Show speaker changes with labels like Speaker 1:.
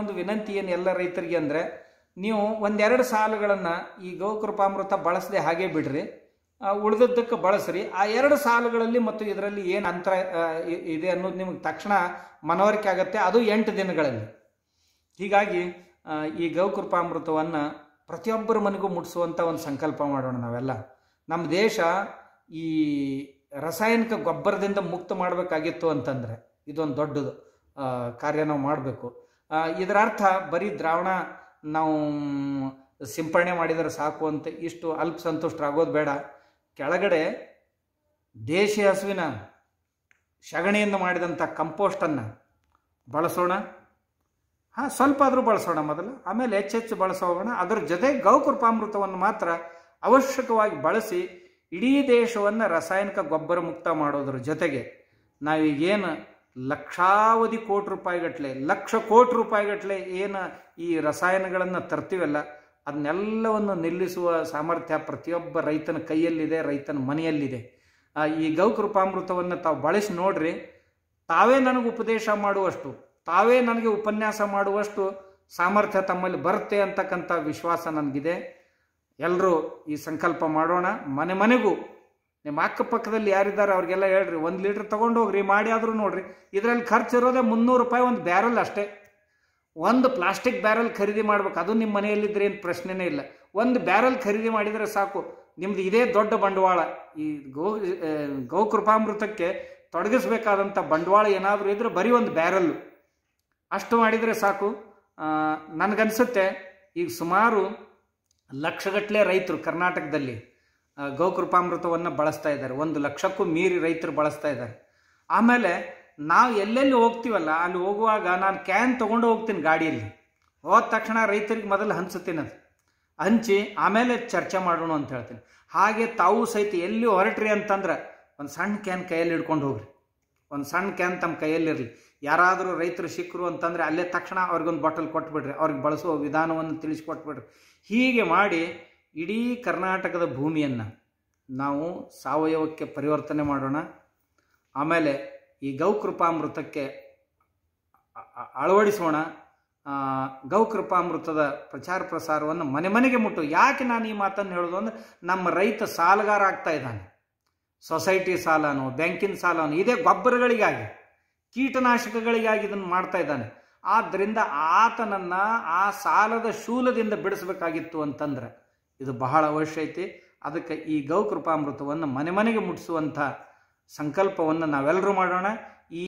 Speaker 1: ಒಂದು ವಿನಂತಿ ಏನು ಎಲ್ಲ ರೈತರಿಗೆ ಅಂದರೆ ನೀವು ಒಂದೆರಡು ಸಾಲುಗಳನ್ನು ಈ ಗೋಕೃಪಾಮೃತ ಬಳಸದೆ ಹಾಗೆ ಬಿಡ್ರಿ ಉಳಿದದ್ದಕ್ಕೆ ಬಳಸ್ರಿ ಆ ಎರಡು ಸಾಲುಗಳಲ್ಲಿ ಮತ್ತು ಇದರಲ್ಲಿ ಏನು ಅಂತರ ಇದೆ ಅನ್ನೋದು ನಿಮಗೆ ತಕ್ಷಣ ಮನವರಿಕೆ ಆಗುತ್ತೆ ಅದು ಎಂಟು ದಿನಗಳಲ್ಲಿ ಹೀಗಾಗಿ ಈ ಗೌಕೃಪಾಮೃತವನ್ನು ಪ್ರತಿಯೊಬ್ಬರ ಮನೆಗೂ ಮುಟ್ಟಿಸುವಂಥ ಒಂದು ಸಂಕಲ್ಪ ಮಾಡೋಣ ನಾವೆಲ್ಲ ನಮ್ಮ ದೇಶ ಈ ರಾಸಾಯನಿಕ ಗೊಬ್ಬರದಿಂದ ಮುಕ್ತ ಮಾಡಬೇಕಾಗಿತ್ತು ಅಂತಂದರೆ ಇದೊಂದು ದೊಡ್ಡದು ಕಾರ್ಯ ನಾವು ಮಾಡಬೇಕು ಇದರ ಅರ್ಥ ಬರೀ ದ್ರಾವಣ ನಾವು ಸಿಂಪರಣೆ ಮಾಡಿದರೆ ಸಾಕು ಅಂತ ಇಷ್ಟು ಅಲ್ಪ ಆಗೋದು ಬೇಡ ಕೆಳಗಡೆ ದೇಶಿ ಹಸುವಿನ ಸಗಣಿಯಿಂದ ಮಾಡಿದಂಥ ಕಂಪೋಸ್ಟನ್ನು ಬಳಸೋಣ ಹಾಂ ಸ್ವಲ್ಪ ಆದರೂ ಬಳಸೋಣ ಮೊದಲು ಆಮೇಲೆ ಹೆಚ್ಚೆಚ್ಚು ಬಳಸೋಣ ಅದರ ಜೊತೆ ಗೌಕೃಪಾಮೃತವನ್ನು ಮಾತ್ರ ಅವಶ್ಯಕವಾಗಿ ಬಳಸಿ ಇಡೀ ದೇಶವನ್ನು ರಾಸಾಯನಿಕ ಗೊಬ್ಬರ ಮುಕ್ತ ಮಾಡೋದ್ರ ಜೊತೆಗೆ ನಾವೀಗೇನು ಲಕ್ಷಾವಧಿ ಕೋಟಿ ರೂಪಾಯಿಗಟ್ಟಲೆ ಲಕ್ಷ ಕೋಟಿ ರೂಪಾಯಿಗಟ್ಟಲೆ ಏನು ಈ ರಸಾಯನಗಳನ್ನು ತರ್ತೀವಲ್ಲ ಅದನ್ನೆಲ್ಲವನ್ನು ನಿಲ್ಲಿಸುವ ಸಾಮರ್ಥ್ಯ ಪ್ರತಿಯೊಬ್ಬ ರೈತನ ಕೈಯಲ್ಲಿದೆ ರೈತನ ಮನೆಯಲ್ಲಿದೆ ಈ ಗೌಕೃಪಾಮೃತವನ್ನು ತಾವು ಬಳಸಿ ನೋಡ್ರಿ ತಾವೇ ನನಗೆ ಉಪದೇಶ ಮಾಡುವಷ್ಟು ತಾವೇ ನನಗೆ ಉಪನ್ಯಾಸ ಮಾಡುವಷ್ಟು ಸಾಮರ್ಥ್ಯ ತಮ್ಮಲ್ಲಿ ಬರುತ್ತೆ ಅಂತಕ್ಕಂಥ ವಿಶ್ವಾಸ ನನಗಿದೆ ಎಲ್ಲರೂ ಈ ಸಂಕಲ್ಪ ಮಾಡೋಣ ಮನೆ ಮನೆಗೂ ನಿಮ್ಮ ಅಕ್ಕಪಕ್ಕದಲ್ಲಿ ಯಾರಿದ್ದಾರೆ ಅವ್ರಿಗೆಲ್ಲ ಹೇಳ್ರಿ ಒಂದು ಲೀಟ್ರ್ ತೊಗೊಂಡು ಹೋಗ್ರಿ ಮಾಡಿ ಆದರೂ ನೋಡ್ರಿ ಇದರಲ್ಲಿ ಖರ್ಚು ಇರೋದೇ ಮುನ್ನೂರು ರೂಪಾಯಿ ಒಂದು ಬ್ಯಾರಲ್ ಅಷ್ಟೇ ಒಂದು ಪ್ಲಾಸ್ಟಿಕ್ ಬ್ಯಾರಲ್ ಖರೀದಿ ಮಾಡ್ಬೇಕು ಅದು ನಿಮ್ಮ ಮನೆಯಲ್ಲಿದ್ದರೆ ಏನು ಪ್ರಶ್ನೆನೇ ಇಲ್ಲ ಒಂದು ಬ್ಯಾರಲ್ ಖರೀದಿ ಮಾಡಿದರೆ ಸಾಕು ನಿಮ್ದು ಇದೇ ದೊಡ್ಡ ಬಂಡವಾಳ ಈ ಗೋ ಗೋಕೃಪಾಮೃತಕ್ಕೆ ತೊಡಗಿಸ್ಬೇಕಾದಂಥ ಬಂಡವಾಳ ಏನಾದರೂ ಇದ್ರೆ ಬರೀ ಒಂದು ಬ್ಯಾರಲ್ಲು ಅಷ್ಟು ಮಾಡಿದರೆ ಸಾಕು ನನಗನ್ಸುತ್ತೆ ಈಗ ಸುಮಾರು ಲಕ್ಷಗಟ್ಟಲೆ ರೈತರು ಕರ್ನಾಟಕದಲ್ಲಿ ಗೋಕೃಪಾಮೃತವನ್ನು ಬಳಸ್ತಾ ಇದ್ದಾರೆ ಒಂದು ಲಕ್ಷಕ್ಕೂ ಮೀರಿ ರೈತರು ಬಳಸ್ತಾ ಇದ್ದಾರೆ ಆಮೇಲೆ ನಾವು ಎಲ್ಲೆಲ್ಲಿ ಹೋಗ್ತೀವಲ್ಲ ಅಲ್ಲಿ ಹೋಗುವಾಗ ನಾನು ಕ್ಯಾನ್ ತೊಗೊಂಡು ಹೋಗ್ತೀನಿ ಗಾಡಿಯಲ್ಲಿ ಹೋದ ತಕ್ಷಣ ರೈತರಿಗೆ ಮೊದಲು ಹಂಚುತ್ತೀನಿ ಅದು ಹಂಚಿ ಆಮೇಲೆ ಚರ್ಚೆ ಮಾಡೋಣ ಅಂತ ಹೇಳ್ತೀನಿ ಹಾಗೆ ತಾವು ಸಹಿತ ಎಲ್ಲಿ ಹೊರಟ್ರಿ ಅಂತಂದ್ರೆ ಒಂದು ಸಣ್ಣ ಕ್ಯಾನ್ ಕೈಯಲ್ಲಿ ಹಿಡ್ಕೊಂಡು ಹೋಗ್ರಿ ಒಂದು ಸಣ್ಣ ಕ್ಯಾನ್ ತಮ್ಮ ಕೈಯಲ್ಲಿರಲಿ ಯಾರಾದರೂ ರೈತರು ಸಿಕ್ಕರು ಅಂತಂದರೆ ಅಲ್ಲೇ ತಕ್ಷಣ ಅವ್ರಿಗೊಂದು ಬಾಟಲ್ ಕೊಟ್ಬಿಡ್ರಿ ಅವ್ರಿಗೆ ಬಳಸುವ ವಿಧಾನವನ್ನು ತಿಳಿಸ್ಕೊಟ್ಬಿಡ್ರಿ ಹೀಗೆ ಮಾಡಿ ಇಡೀ ಕರ್ನಾಟಕದ ಭೂಮಿಯನ್ನು ನಾವು ಸಾವಯವಕ್ಕೆ ಪರಿವರ್ತನೆ ಮಾಡೋಣ ಆಮೇಲೆ ಈ ಗೌಕೃಪಾಮೃತಕ್ಕೆ ಅಳವಡಿಸೋಣ ಗೌಕೃಪಾಮೃತದ ಪ್ರಚಾರ ಪ್ರಸಾರವನ್ನು ಮನೆ ಮನೆಗೆ ಮುಟ್ಟು ಯಾಕೆ ನಾನು ಈ ಮಾತನ್ನು ಹೇಳೋದು ಅಂದರೆ ನಮ್ಮ ರೈತ ಸಾಲಗಾರ ಆಗ್ತಾ ಇದ್ದಾನೆ ಸೊಸೈಟಿ ಸಾಲನೋ ಬ್ಯಾಂಕಿನ ಸಾಲನೋ ಇದೇ ಗೊಬ್ಬರಗಳಿಗಾಗಿ ಕೀಟನಾಶಕಗಳಿಗಾಗಿ ಇದನ್ನು ಮಾಡ್ತಾ ಇದ್ದಾನೆ ಆದ್ದರಿಂದ ಆತನನ್ನು ಆ ಸಾಲದ ಶೂಲದಿಂದ ಬಿಡಿಸಬೇಕಾಗಿತ್ತು ಅಂತಂದ್ರೆ ಇದು ಬಹಳ ಅವಶ್ಯ ಐತಿ ಅದಕ್ಕೆ ಈ ಗೌಕೃಪಾಮೃತವನ್ನು ಮನೆ ಮನೆಗೆ ಮುಟ್ಟಿಸುವಂಥ ಸಂಕಲ್ಪವನ್ನು ನಾವೆಲ್ಲರೂ ಮಾಡೋಣ